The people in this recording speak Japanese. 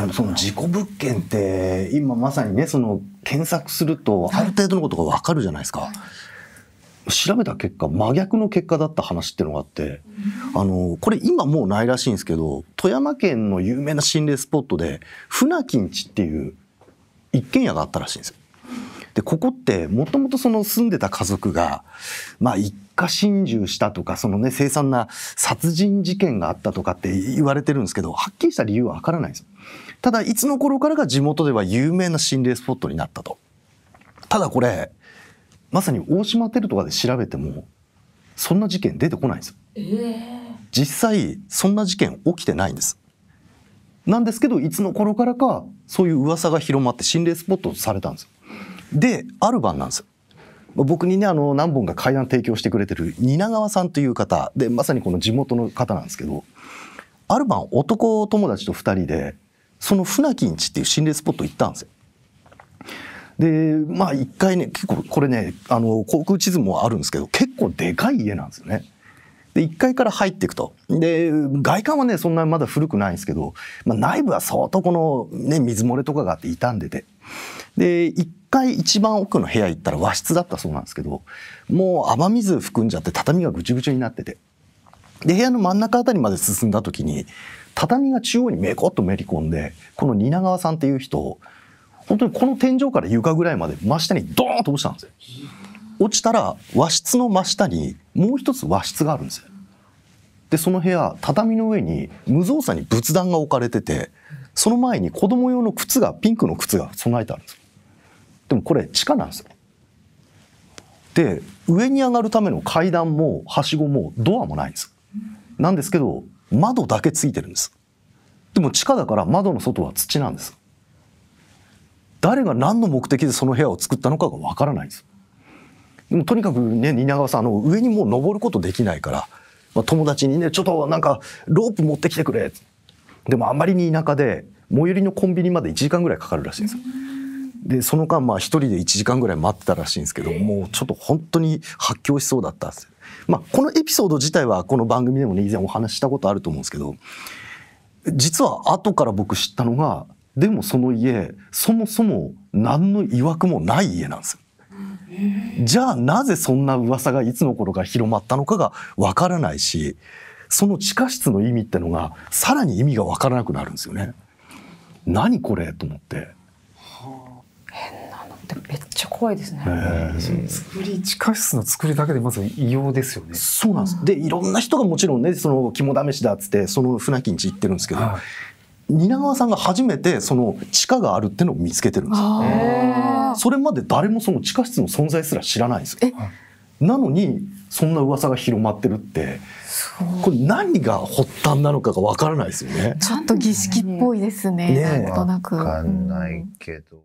でもその事故物件って今まさにねその検索するとある程度のことが分かるじゃないですか。はい、調べた結果真逆の結果だった話っていうのがあって、うん、あのこれ今もうないらしいんですけど富山県の有名な心霊スポットで船金地っていう一軒家があったらしいんですよ。でここってもともとその住んでた家族が、まあ、一家心中したとかそのね凄惨な殺人事件があったとかって言われてるんですけどはっきりした理由はわからないんですよ。ただいつの頃からが地元では有名な心霊スポットになったと。ただこれまさに大島テルとかで調べてもそんな事件出てこないんですよ。実際そんな事件起きてないんです。なんですけどいつの頃からかそういう噂が広まって心霊スポットとされたんですよ。である晩なんですよ。僕にねあの何本か階段提供してくれてる蜷川さんという方でまさにこの地元の方なんですけどある晩男友達と2人でその船木んちっていう心霊スポット行ったんですよ。でまあ一回ね結構これねあの航空地図もあるんですけど結構でかい家なんですよね。で1階から入っていくとで外観はねそんなまだ古くないんですけど、まあ、内部は相当この、ね、水漏れとかがあって傷んでてで階一番奥の部屋行ったら和室だったそうなんですけど、もう雨水含んじゃって畳がぐちゅぐちゅになってて。で、部屋の真ん中あたりまで進んだ時に、畳が中央にめこっとめり込んで、この蜷川さんっていう人、本当にこの天井から床ぐらいまで真下にドーンと落ちたんですよ。落ちたら和室の真下にもう一つ和室があるんですよ。で、その部屋、畳の上に無造作に仏壇が置かれてて、その前に子供用の靴が、ピンクの靴が備えてあるんですでもこれ地下なんですよ。で上に上がるための階段もはしごもドアもないんです。なんですけど窓だけついてるんです。でも地下だから窓の外は土なんです。誰が何の目的でその部屋を作ったのかがわからないんです。でもとにかくね蜷川さんあの上にもう登ることできないから、まあ、友達にねちょっとなんかロープ持ってきてくれでもあまりに田舎で最寄りのコンビニまで1時間ぐらいかかるらしいんですよ。でその間まあ1人で1時間ぐらい待ってたらしいんですけどもうちょっと本当に発狂しそうだったんですまあ、このエピソード自体はこの番組でもね以前お話ししたことあると思うんですけど実は後から僕知ったのがでもその家そもそも何の曰くもない家なんですよ。じゃあなぜそんな噂がいつの頃か広まったのかがわからないしその地下室の意味ってのがさらに意味がわからなくなるんですよね。何これと思って。ってめっちゃ怖いですね。作り地下室の作りだけでまず異様ですよね。そうなんです。でいろんな人がもちろんねその肝試しだっつってその船木んち行ってるんですけど。はい蜷川さんが初めてその地下があるってのを見つけてるんですよ。それまで誰もその地下室の存在すら知らないんですよ。なのにそんな噂が広まってるってこれ何が発端なのかがわからないですよね。ちょっと儀式っぽいですね。ねなんとなく。わかんないけど。